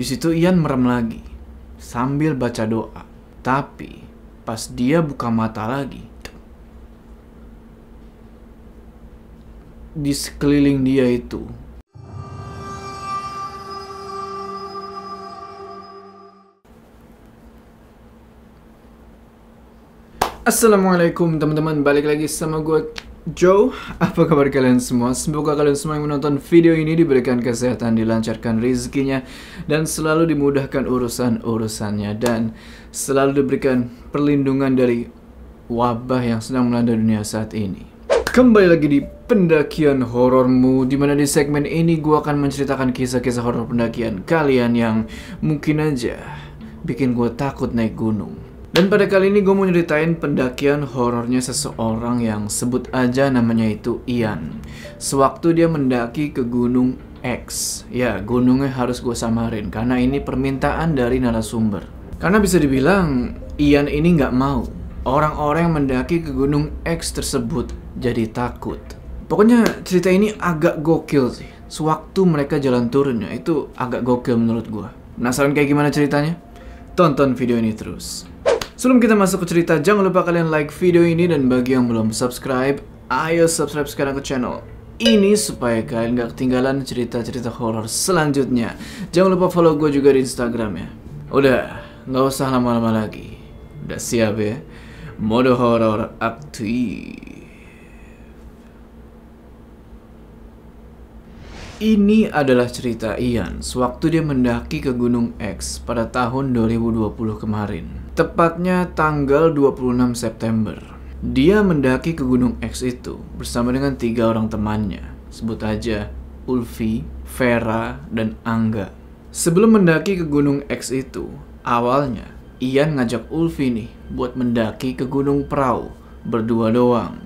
Di situ Ian merem lagi sambil baca doa. Tapi pas dia buka mata lagi, di sekeliling dia itu Assalamualaikum teman-teman, balik lagi sama gue Joe, apa kabar kalian semua? Semoga kalian semua yang menonton video ini diberikan kesehatan, dilancarkan rezekinya, dan selalu dimudahkan urusan-urusannya, dan selalu diberikan perlindungan dari wabah yang sedang melanda dunia saat ini. Kembali lagi di pendakian horormu, di mana di segmen ini gue akan menceritakan kisah-kisah horor pendakian kalian yang mungkin aja bikin gue takut naik gunung. Dan pada kali ini gue mau nyeritain pendakian horornya seseorang yang sebut aja namanya itu Ian. Sewaktu dia mendaki ke Gunung X. Ya, gunungnya harus gue samarin karena ini permintaan dari narasumber. Karena bisa dibilang Ian ini nggak mau orang-orang yang mendaki ke Gunung X tersebut jadi takut. Pokoknya cerita ini agak gokil sih. Sewaktu mereka jalan turunnya itu agak gokil menurut gue. Penasaran kayak gimana ceritanya? Tonton video ini terus. Sebelum kita masuk ke cerita, jangan lupa kalian like video ini dan bagi yang belum subscribe, ayo subscribe sekarang ke channel ini supaya kalian gak ketinggalan cerita-cerita horor selanjutnya. Jangan lupa follow gue juga di Instagram ya. Udah, gak usah lama-lama lagi. Udah siap ya? Mode horor aktif. Ini adalah cerita Ian sewaktu dia mendaki ke Gunung X pada tahun 2020 kemarin. Tepatnya tanggal 26 September. Dia mendaki ke Gunung X itu bersama dengan tiga orang temannya. Sebut aja Ulfi, Vera, dan Angga. Sebelum mendaki ke Gunung X itu, awalnya Ian ngajak Ulfi nih buat mendaki ke Gunung Prau berdua doang.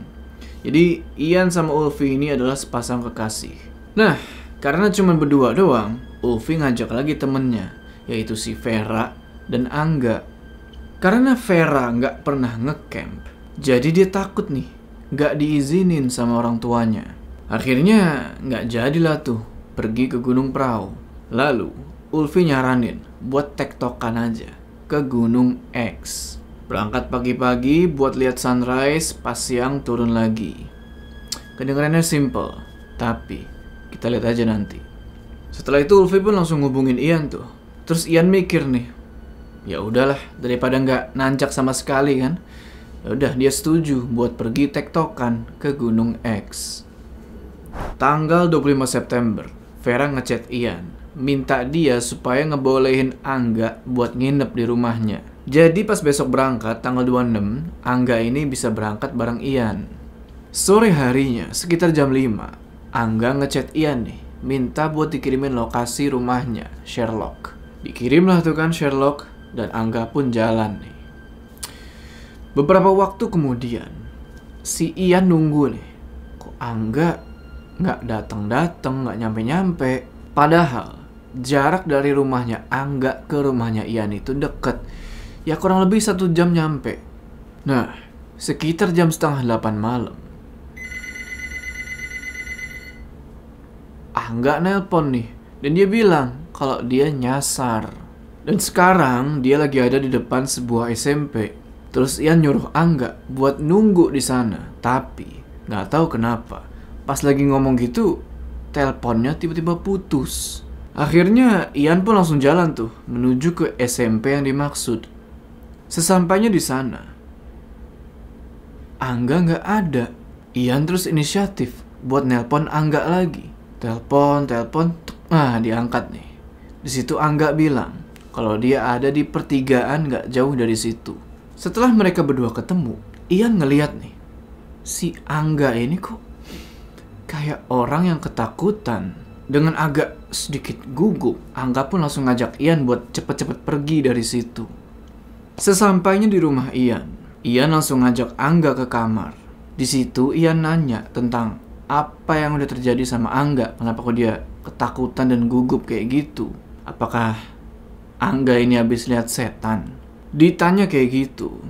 Jadi Ian sama Ulfi ini adalah sepasang kekasih. Nah, karena cuma berdua doang, Ulfi ngajak lagi temennya, yaitu si Vera dan Angga karena Vera nggak pernah ngecamp, jadi dia takut nih, nggak diizinin sama orang tuanya. Akhirnya nggak jadilah tuh pergi ke Gunung Prau. Lalu Ulfi nyaranin buat tektokan aja ke Gunung X. Berangkat pagi-pagi buat lihat sunrise, pas siang turun lagi. Kedengarannya simple, tapi kita lihat aja nanti. Setelah itu Ulfi pun langsung ngubungin Ian tuh. Terus Ian mikir nih, ya udahlah daripada nggak nancak sama sekali kan ya udah dia setuju buat pergi tektokan ke Gunung X tanggal 25 September Vera ngechat Ian minta dia supaya ngebolehin Angga buat nginep di rumahnya jadi pas besok berangkat tanggal 26 Angga ini bisa berangkat bareng Ian sore harinya sekitar jam 5 Angga ngechat Ian nih minta buat dikirimin lokasi rumahnya Sherlock Dikirimlah tuh kan Sherlock dan Angga pun jalan nih. Beberapa waktu kemudian, si Ian nunggu nih. Kok Angga nggak datang-datang, nggak nyampe-nyampe. Padahal jarak dari rumahnya Angga ke rumahnya Ian itu deket. Ya kurang lebih satu jam nyampe. Nah, sekitar jam setengah delapan malam. Angga nelpon nih. Dan dia bilang kalau dia nyasar. Dan sekarang dia lagi ada di depan sebuah SMP. Terus Ian nyuruh Angga buat nunggu di sana. Tapi nggak tahu kenapa. Pas lagi ngomong gitu, teleponnya tiba-tiba putus. Akhirnya Ian pun langsung jalan tuh menuju ke SMP yang dimaksud. Sesampainya di sana, Angga nggak ada. Ian terus inisiatif buat nelpon Angga lagi. Telepon, telepon, ah diangkat nih. Di situ Angga bilang, kalau dia ada di pertigaan gak jauh dari situ. Setelah mereka berdua ketemu, Ian ngeliat nih, si Angga ini kok kayak orang yang ketakutan. Dengan agak sedikit gugup, Angga pun langsung ngajak Ian buat cepet-cepet pergi dari situ. Sesampainya di rumah Ian, Ian langsung ngajak Angga ke kamar. Di situ Ian nanya tentang apa yang udah terjadi sama Angga, kenapa kok dia ketakutan dan gugup kayak gitu. Apakah Angga ini habis lihat setan. Ditanya kayak gitu.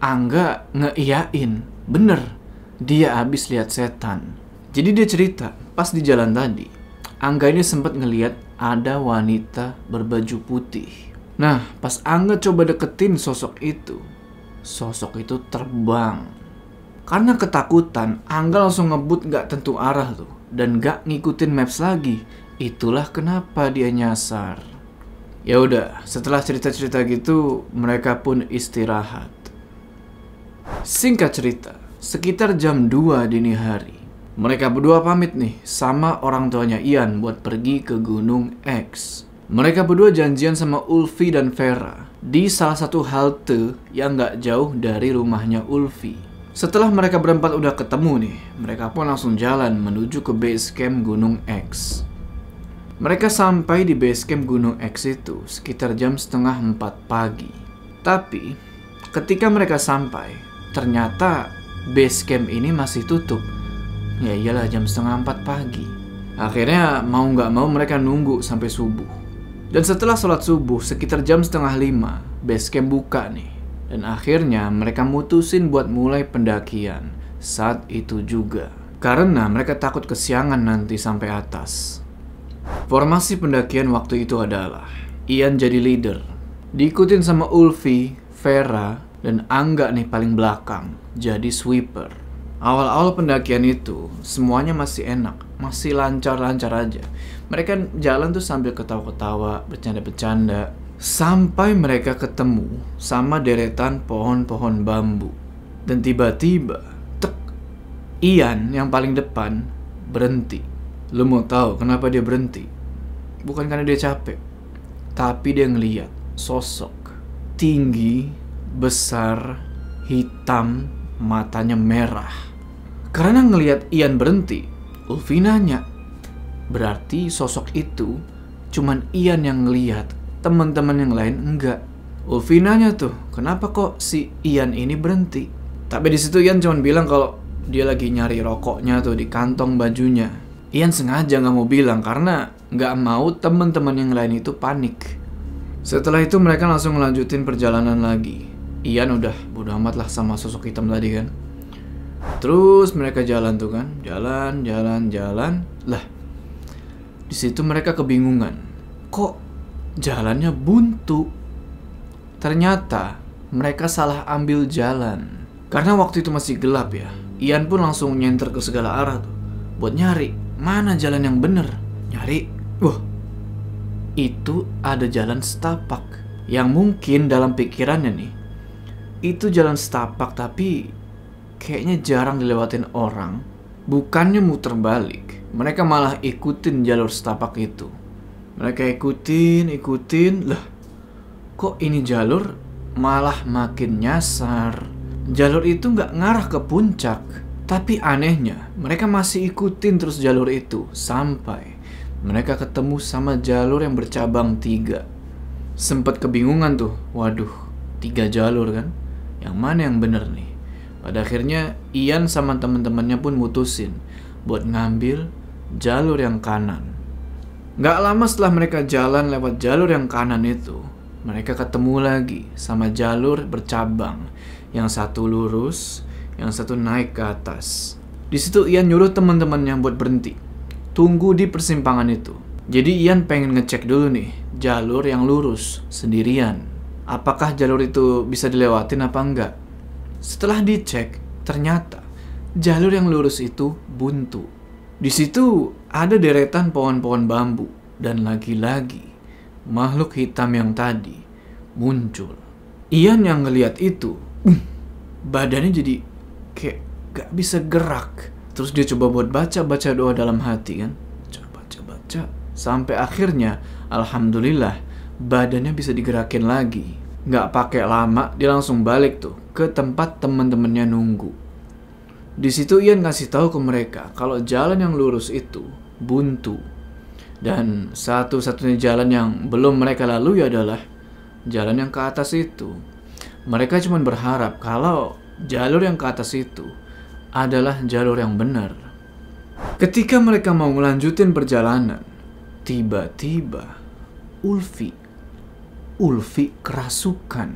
Angga ngeiyain. Bener, dia habis lihat setan. Jadi dia cerita, pas di jalan tadi, Angga ini sempat ngeliat ada wanita berbaju putih. Nah, pas Angga coba deketin sosok itu, sosok itu terbang. Karena ketakutan, Angga langsung ngebut gak tentu arah tuh. Dan gak ngikutin maps lagi. Itulah kenapa dia nyasar. Ya udah, setelah cerita-cerita gitu, mereka pun istirahat. Singkat cerita, sekitar jam 2 dini hari, mereka berdua pamit nih sama orang tuanya Ian buat pergi ke Gunung X. Mereka berdua janjian sama Ulfi dan Vera di salah satu halte yang nggak jauh dari rumahnya Ulfi. Setelah mereka berempat udah ketemu nih, mereka pun langsung jalan menuju ke base camp Gunung X. Mereka sampai di base camp Gunung X itu sekitar jam setengah empat pagi. Tapi, ketika mereka sampai, ternyata base camp ini masih tutup. Ya iyalah jam setengah empat pagi. Akhirnya mau nggak mau mereka nunggu sampai subuh. Dan setelah sholat subuh sekitar jam setengah lima, base camp buka nih. Dan akhirnya mereka mutusin buat mulai pendakian saat itu juga. Karena mereka takut kesiangan nanti sampai atas. Formasi pendakian waktu itu adalah Ian jadi leader, diikutin sama Ulfi, Vera, dan Angga nih paling belakang, jadi sweeper. Awal-awal pendakian itu, semuanya masih enak, masih lancar-lancar aja. Mereka jalan tuh sambil ketawa-ketawa, bercanda-bercanda, sampai mereka ketemu sama deretan pohon-pohon bambu. Dan tiba-tiba, tek, Ian yang paling depan berhenti lo mau tahu kenapa dia berhenti? Bukan karena dia capek, tapi dia ngeliat sosok tinggi, besar, hitam, matanya merah. Karena ngeliat Ian berhenti, Ulfi nanya, berarti sosok itu cuman Ian yang ngeliat teman-teman yang lain enggak. Ulfi nanya tuh, kenapa kok si Ian ini berhenti? Tapi di situ Ian cuma bilang kalau dia lagi nyari rokoknya tuh di kantong bajunya. Ian sengaja nggak mau bilang karena nggak mau teman-teman yang lain itu panik. Setelah itu mereka langsung ngelanjutin perjalanan lagi. Ian udah bodo amat lah sama sosok hitam tadi kan. Terus mereka jalan tuh kan, jalan, jalan, jalan. Lah, di situ mereka kebingungan. Kok jalannya buntu? Ternyata mereka salah ambil jalan. Karena waktu itu masih gelap ya, Ian pun langsung nyenter ke segala arah tuh buat nyari mana jalan yang benar? Nyari, wah, itu ada jalan setapak. Yang mungkin dalam pikirannya nih, itu jalan setapak tapi kayaknya jarang dilewatin orang. Bukannya muter balik, mereka malah ikutin jalur setapak itu. Mereka ikutin, ikutin, lah kok ini jalur malah makin nyasar. Jalur itu nggak ngarah ke puncak, tapi anehnya, mereka masih ikutin terus jalur itu sampai mereka ketemu sama jalur yang bercabang tiga. Sempet kebingungan tuh, waduh, tiga jalur kan? Yang mana yang bener nih? Pada akhirnya Ian sama temen-temennya pun mutusin buat ngambil jalur yang kanan. Gak lama setelah mereka jalan lewat jalur yang kanan itu, mereka ketemu lagi sama jalur bercabang. Yang satu lurus, yang satu naik ke atas. Di situ Ian nyuruh teman-temannya buat berhenti. Tunggu di persimpangan itu. Jadi Ian pengen ngecek dulu nih, jalur yang lurus, sendirian. Apakah jalur itu bisa dilewatin apa enggak? Setelah dicek, ternyata jalur yang lurus itu buntu. Di situ ada deretan pohon-pohon bambu dan lagi-lagi makhluk hitam yang tadi muncul. Ian yang ngeliat itu, badannya jadi kayak gak bisa gerak terus dia coba buat baca baca doa dalam hati kan coba baca baca sampai akhirnya alhamdulillah badannya bisa digerakin lagi Gak pakai lama dia langsung balik tuh ke tempat temen temannya nunggu di situ Ian ngasih tahu ke mereka kalau jalan yang lurus itu buntu dan satu-satunya jalan yang belum mereka lalui adalah jalan yang ke atas itu mereka cuma berharap kalau jalur yang ke atas itu adalah jalur yang benar. Ketika mereka mau ngelanjutin perjalanan, tiba-tiba Ulfi, Ulfi kerasukan.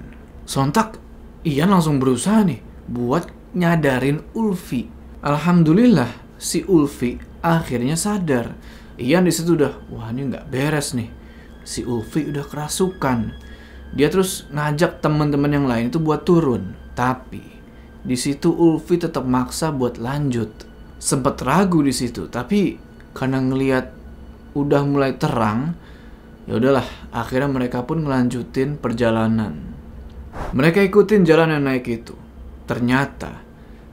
Sontak, Ian langsung berusaha nih buat nyadarin Ulfi. Alhamdulillah, si Ulfi akhirnya sadar. Ian di situ udah, wah ini nggak beres nih. Si Ulfi udah kerasukan. Dia terus ngajak teman-teman yang lain itu buat turun. Tapi di situ Ulfi tetap maksa buat lanjut. Sempet ragu di situ, tapi karena ngelihat udah mulai terang, ya udahlah, akhirnya mereka pun ngelanjutin perjalanan. Mereka ikutin jalan yang naik itu. Ternyata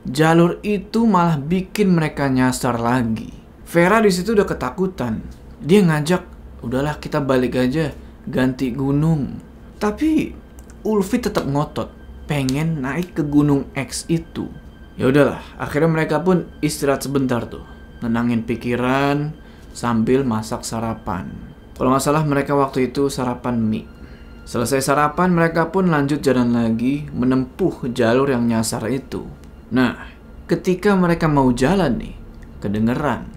jalur itu malah bikin mereka nyasar lagi. Vera di situ udah ketakutan. Dia ngajak, "Udahlah, kita balik aja, ganti gunung." Tapi Ulfi tetap ngotot pengen naik ke gunung X itu. Ya udahlah, akhirnya mereka pun istirahat sebentar tuh, nenangin pikiran sambil masak sarapan. Kalau nggak salah mereka waktu itu sarapan mie. Selesai sarapan, mereka pun lanjut jalan lagi menempuh jalur yang nyasar itu. Nah, ketika mereka mau jalan nih, kedengeran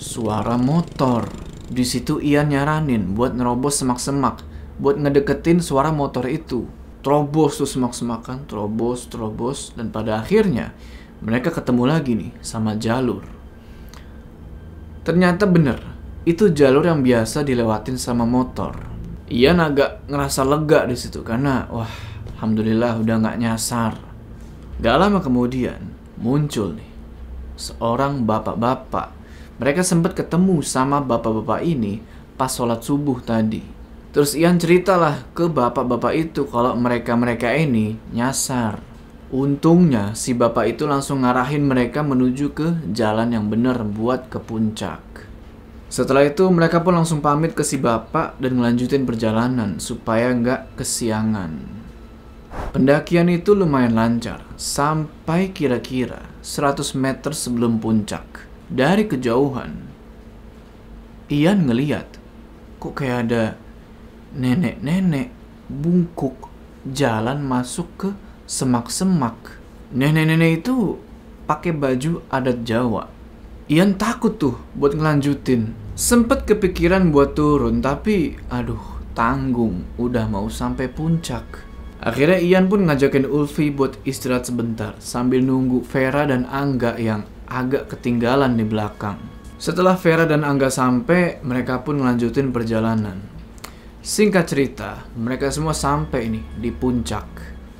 suara motor. Di situ Ian nyaranin buat nerobos semak-semak buat ngedeketin suara motor itu. Terobos tuh semak-semakan, terobos, terobos, dan pada akhirnya mereka ketemu lagi nih sama jalur. Ternyata bener, itu jalur yang biasa dilewatin sama motor. Ian agak ngerasa lega di situ karena wah alhamdulillah udah nggak nyasar. Gak lama kemudian muncul nih seorang bapak-bapak. Mereka sempat ketemu sama bapak-bapak ini pas sholat subuh tadi. Terus Ian ceritalah ke bapak-bapak itu kalau mereka-mereka ini nyasar. Untungnya si bapak itu langsung ngarahin mereka menuju ke jalan yang benar buat ke puncak. Setelah itu mereka pun langsung pamit ke si bapak dan ngelanjutin perjalanan supaya nggak kesiangan. Pendakian itu lumayan lancar, sampai kira-kira 100 meter sebelum puncak. Dari kejauhan, Ian ngeliat, kok kayak ada Nenek-nenek bungkuk jalan masuk ke semak-semak. Nenek-nenek itu pakai baju adat Jawa. Ian takut tuh buat ngelanjutin. Sempet kepikiran buat turun, tapi aduh tanggung, udah mau sampai puncak. Akhirnya Ian pun ngajakin Ulfi buat istirahat sebentar sambil nunggu Vera dan Angga yang agak ketinggalan di belakang. Setelah Vera dan Angga sampai, mereka pun ngelanjutin perjalanan. Singkat cerita, mereka semua sampai nih di puncak.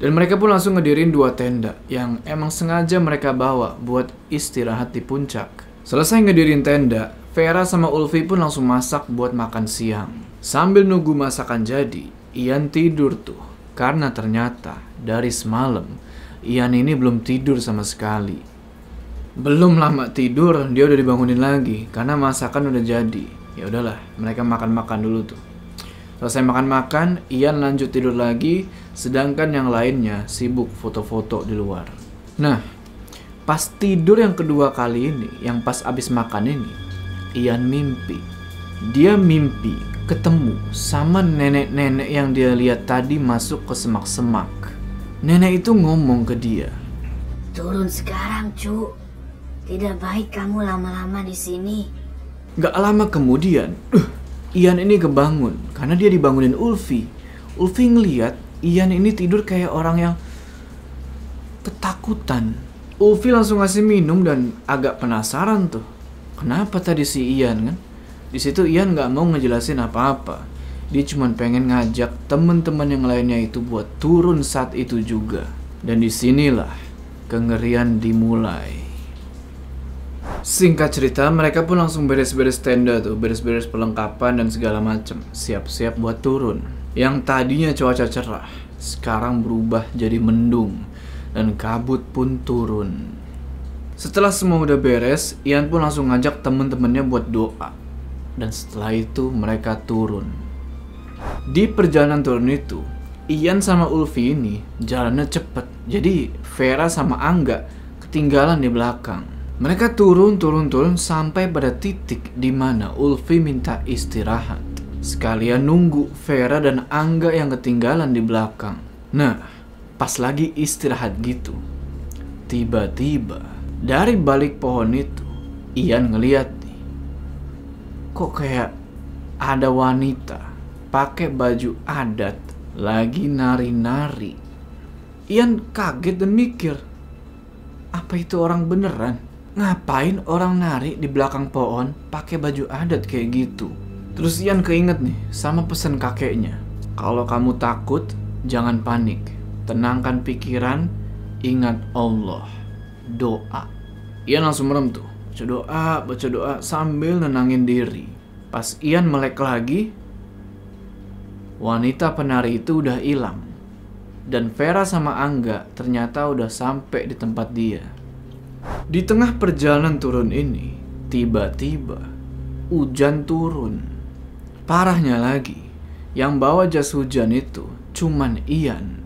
Dan mereka pun langsung ngedirin dua tenda yang emang sengaja mereka bawa buat istirahat di puncak. Selesai ngedirin tenda, Vera sama Ulfi pun langsung masak buat makan siang. Sambil nunggu masakan jadi, Ian tidur tuh. Karena ternyata dari semalam, Ian ini belum tidur sama sekali. Belum lama tidur, dia udah dibangunin lagi karena masakan udah jadi. Ya udahlah, mereka makan-makan dulu tuh. Selesai makan-makan, Ian lanjut tidur lagi, sedangkan yang lainnya sibuk foto-foto di luar. Nah, pas tidur yang kedua kali ini, yang pas abis makan ini, Ian mimpi. Dia mimpi ketemu sama nenek-nenek yang dia lihat tadi masuk ke semak-semak. Nenek itu ngomong ke dia. Turun sekarang, cu. Tidak baik kamu lama-lama di sini. Gak lama kemudian, Ian ini kebangun karena dia dibangunin Ulfi. Ulfi ngeliat Ian ini tidur kayak orang yang ketakutan. Ulfi langsung ngasih minum dan agak penasaran tuh. Kenapa tadi si Ian kan? Di situ Ian nggak mau ngejelasin apa-apa. Dia cuma pengen ngajak teman-teman yang lainnya itu buat turun saat itu juga. Dan disinilah kengerian dimulai. Singkat cerita, mereka pun langsung beres-beres tenda tuh, beres-beres perlengkapan dan segala macem, siap-siap buat turun. Yang tadinya cuaca cerah, sekarang berubah jadi mendung, dan kabut pun turun. Setelah semua udah beres, Ian pun langsung ngajak temen-temennya buat doa. Dan setelah itu mereka turun. Di perjalanan turun itu, Ian sama Ulfi ini jalannya cepet. Jadi Vera sama Angga ketinggalan di belakang. Mereka turun, turun, turun sampai pada titik di mana Ulfi minta istirahat. Sekalian nunggu Vera dan Angga yang ketinggalan di belakang. Nah, pas lagi istirahat gitu, tiba-tiba dari balik pohon itu, Ian ngeliat nih, kok kayak ada wanita pakai baju adat lagi nari-nari. Ian kaget dan mikir, apa itu orang beneran? ngapain orang nari di belakang pohon pakai baju adat kayak gitu? Terus Ian keinget nih sama pesan kakeknya. Kalau kamu takut, jangan panik. Tenangkan pikiran, ingat Allah. Doa. Ian langsung merem tuh. Baca doa, baca doa sambil nenangin diri. Pas Ian melek lagi, wanita penari itu udah hilang. Dan Vera sama Angga ternyata udah sampai di tempat dia. Di tengah perjalanan turun ini, tiba-tiba hujan turun. Parahnya lagi, yang bawa jas hujan itu cuman Ian.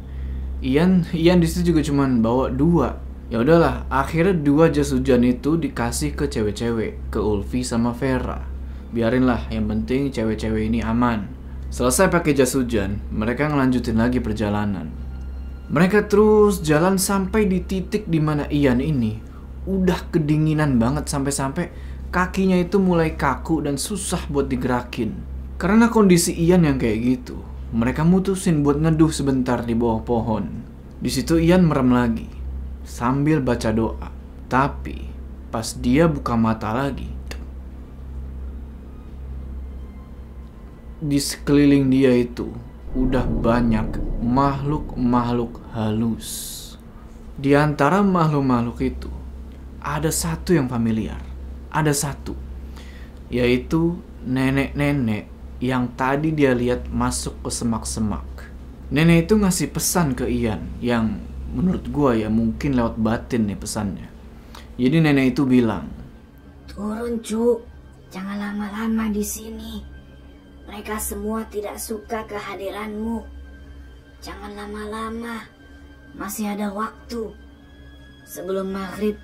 Ian, Ian di situ juga cuman bawa dua. Ya udahlah, akhirnya dua jas hujan itu dikasih ke cewek-cewek, ke Ulfi sama Vera. Biarinlah, yang penting cewek-cewek ini aman. Selesai pakai jas hujan, mereka ngelanjutin lagi perjalanan. Mereka terus jalan sampai di titik di mana Ian ini udah kedinginan banget sampai-sampai kakinya itu mulai kaku dan susah buat digerakin. Karena kondisi Ian yang kayak gitu, mereka mutusin buat ngeduh sebentar di bawah pohon. Di situ Ian merem lagi, sambil baca doa. Tapi, pas dia buka mata lagi, di sekeliling dia itu udah banyak makhluk-makhluk halus. Di antara makhluk-makhluk itu, ada satu yang familiar, ada satu, yaitu nenek-nenek yang tadi dia lihat masuk ke semak-semak. Nenek itu ngasih pesan ke Ian yang menurut gua ya mungkin lewat batin nih pesannya. Jadi nenek itu bilang, "Turun, Cuk. Jangan lama-lama di sini. Mereka semua tidak suka kehadiranmu. Jangan lama-lama. Masih ada waktu. Sebelum maghrib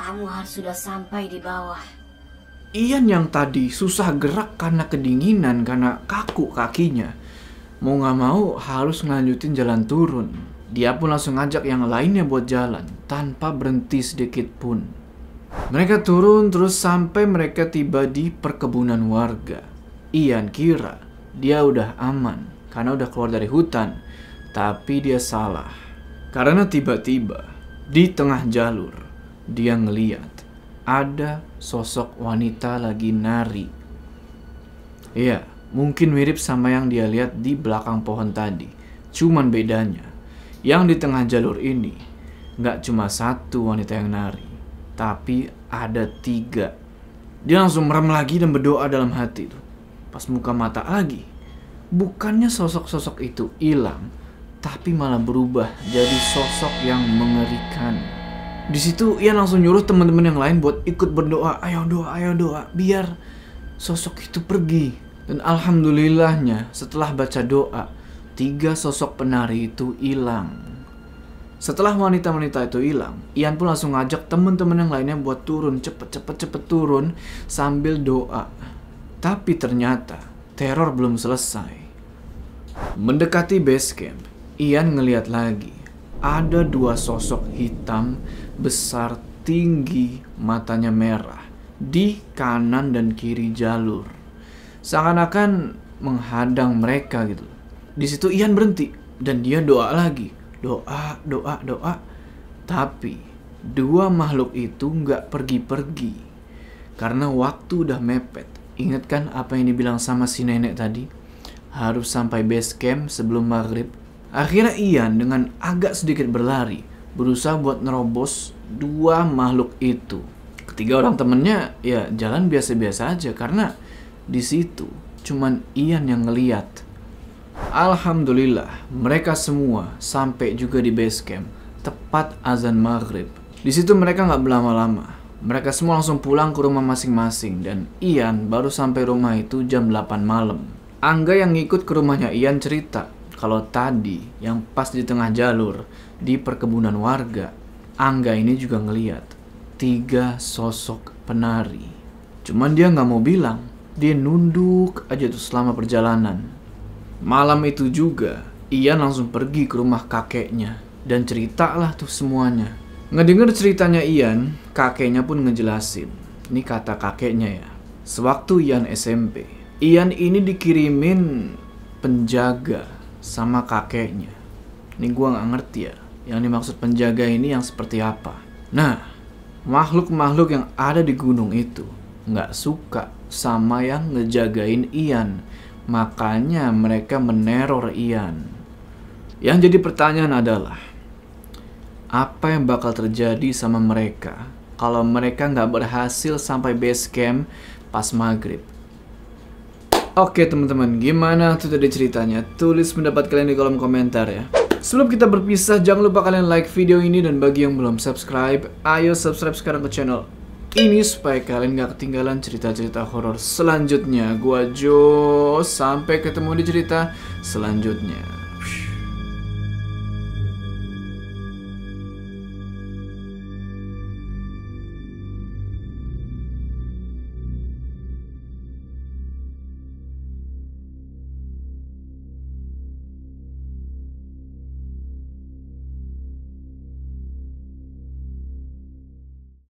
kamu harus sudah sampai di bawah. Ian yang tadi susah gerak karena kedinginan, karena kaku kakinya. Mau gak mau harus ngelanjutin jalan turun. Dia pun langsung ngajak yang lainnya buat jalan, tanpa berhenti sedikit pun. Mereka turun terus sampai mereka tiba di perkebunan warga. Ian kira dia udah aman karena udah keluar dari hutan, tapi dia salah. Karena tiba-tiba di tengah jalur dia ngeliat ada sosok wanita lagi nari. Iya, mungkin mirip sama yang dia lihat di belakang pohon tadi. Cuman bedanya, yang di tengah jalur ini nggak cuma satu wanita yang nari, tapi ada tiga. Dia langsung merem lagi dan berdoa dalam hati tuh. Pas muka mata lagi, bukannya sosok-sosok itu hilang, tapi malah berubah jadi sosok yang mengerikan di situ Ian langsung nyuruh teman-teman yang lain buat ikut berdoa ayo doa ayo doa biar sosok itu pergi dan alhamdulillahnya setelah baca doa tiga sosok penari itu hilang setelah wanita-wanita itu hilang, Ian pun langsung ngajak teman-teman yang lainnya buat turun, cepet cepet cepet turun sambil doa. Tapi ternyata teror belum selesai. Mendekati base camp, Ian ngeliat lagi ada dua sosok hitam besar tinggi, matanya merah di kanan dan kiri jalur. Seakan-akan menghadang mereka gitu. Di situ Ian berhenti dan dia doa lagi. Doa, doa, doa. Tapi dua makhluk itu nggak pergi-pergi. Karena waktu udah mepet. Ingat kan apa yang dibilang sama si nenek tadi? Harus sampai base camp sebelum maghrib Akhirnya Ian dengan agak sedikit berlari berusaha buat nerobos dua makhluk itu. Ketiga orang temennya ya jalan biasa-biasa aja karena di situ cuman Ian yang ngeliat. Alhamdulillah mereka semua sampai juga di base camp tepat azan maghrib. Di situ mereka nggak berlama-lama. Mereka semua langsung pulang ke rumah masing-masing dan Ian baru sampai rumah itu jam 8 malam. Angga yang ngikut ke rumahnya Ian cerita kalau tadi yang pas di tengah jalur di perkebunan warga, Angga ini juga ngeliat tiga sosok penari. Cuman dia nggak mau bilang, dia nunduk aja tuh selama perjalanan. Malam itu juga, Ian langsung pergi ke rumah kakeknya dan ceritalah tuh semuanya. Ngedenger ceritanya Ian, kakeknya pun ngejelasin. Ini kata kakeknya ya. Sewaktu Ian SMP, Ian ini dikirimin penjaga sama kakeknya. Ini gue gak ngerti ya, yang dimaksud penjaga ini yang seperti apa. Nah, makhluk-makhluk yang ada di gunung itu gak suka sama yang ngejagain Ian. Makanya mereka meneror Ian. Yang jadi pertanyaan adalah, apa yang bakal terjadi sama mereka kalau mereka nggak berhasil sampai base camp pas maghrib? Oke teman-teman, gimana tuh tadi ceritanya? Tulis pendapat kalian di kolom komentar ya. Sebelum kita berpisah, jangan lupa kalian like video ini dan bagi yang belum subscribe, ayo subscribe sekarang ke channel ini supaya kalian gak ketinggalan cerita-cerita horor selanjutnya. Gua Jo, sampai ketemu di cerita selanjutnya.